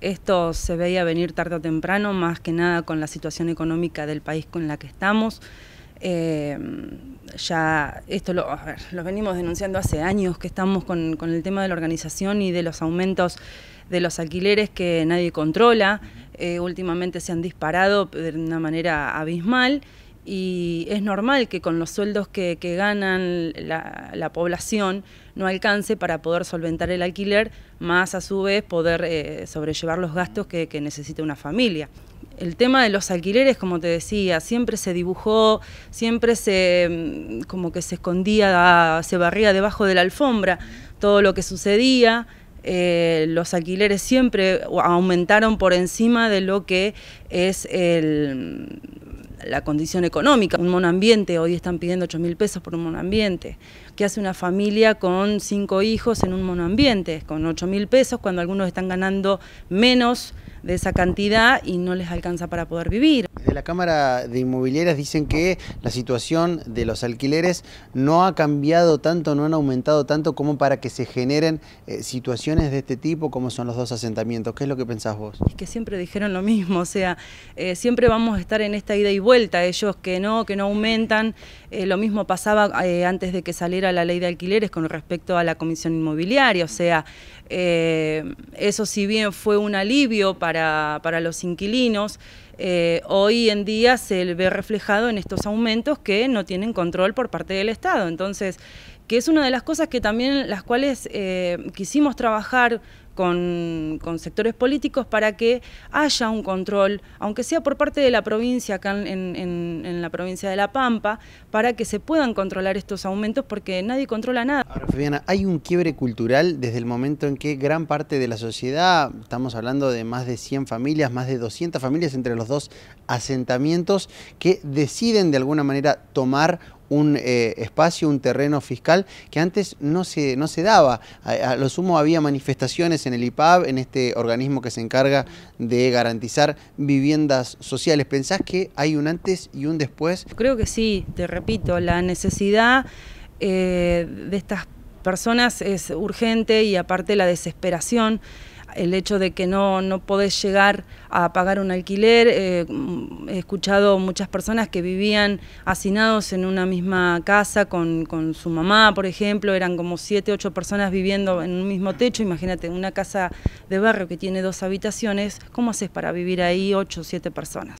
Esto se veía venir tarde o temprano, más que nada con la situación económica del país con la que estamos. Eh, ya esto lo, venimos denunciando hace años que estamos con, el tema de la organización y de los aumentos de los alquileres que nadie controla. Eh, últimamente se han disparado de una manera abismal y es normal que con los sueldos que, ganan la, población no alcance para poder solventar el alquiler, más a su vez poder eh, sobrellevar los gastos que, necesita una familia. El tema de los alquileres, como te decía, siempre se dibujó, siempre se mm, como que se escondía, se barría debajo de la alfombra todo lo que sucedía. Eh, los alquileres siempre aumentaron por encima de lo que es el la condición económica. Un monoambiente, hoy están pidiendo 8 mil pesos por un monoambiente. ¿Qué hace una familia con cinco hijos en un monoambiente? Con 8 mil pesos, cuando algunos están ganando menos de esa cantidad y no les alcanza para poder vivir. de la Cámara de Inmobiliarias dicen que la situación de los alquileres no ha cambiado tanto, no han aumentado tanto como para que se generen eh, situaciones de este tipo como son los dos asentamientos. ¿Qué es lo que pensás vos? Es que siempre dijeron lo mismo, o sea, eh, siempre vamos a estar en esta ida y vuelta, ellos que no, que no aumentan. Eh, lo mismo pasaba antes de que saliera la ley de alquileres con respecto a la comisión inmobiliaria, o sea, eso si bien fue un alivio para para, los inquilinos. Eh, hoy en día se ve reflejado en estos aumentos que no tienen control por parte del Estado. Entonces, que es una de las cosas que también las cuales eh, quisimos trabajar con, sectores políticos para que haya un control, aunque sea por parte de la provincia, acá en, en, la provincia de La Pampa, para que se puedan controlar estos aumentos porque nadie controla nada. Ahora, Fabiana, hay un quiebre cultural desde el momento en que gran parte de la sociedad, estamos hablando de más de 100 familias, más de 200 familias entre los dos asentamientos que deciden de alguna manera tomar un eh, espacio, un terreno fiscal que antes no se, no se daba. A, lo sumo había manifestaciones en el IPAB, en este organismo que se encarga de garantizar viviendas sociales. ¿Pensás que hay un antes y un después? Creo que sí, te repito, la necesidad eh, de estas personas es urgente y aparte la desesperación el hecho de que no, no podés llegar a pagar un alquiler. Eh, mm, he escuchado muchas personas que vivían hacinados en una misma casa con, con, su mamá, por ejemplo, eran como siete, ocho personas viviendo en un mismo techo. Imagínate, una casa de barrio que tiene dos habitaciones, ¿cómo haces para vivir ahí ocho, siete personas?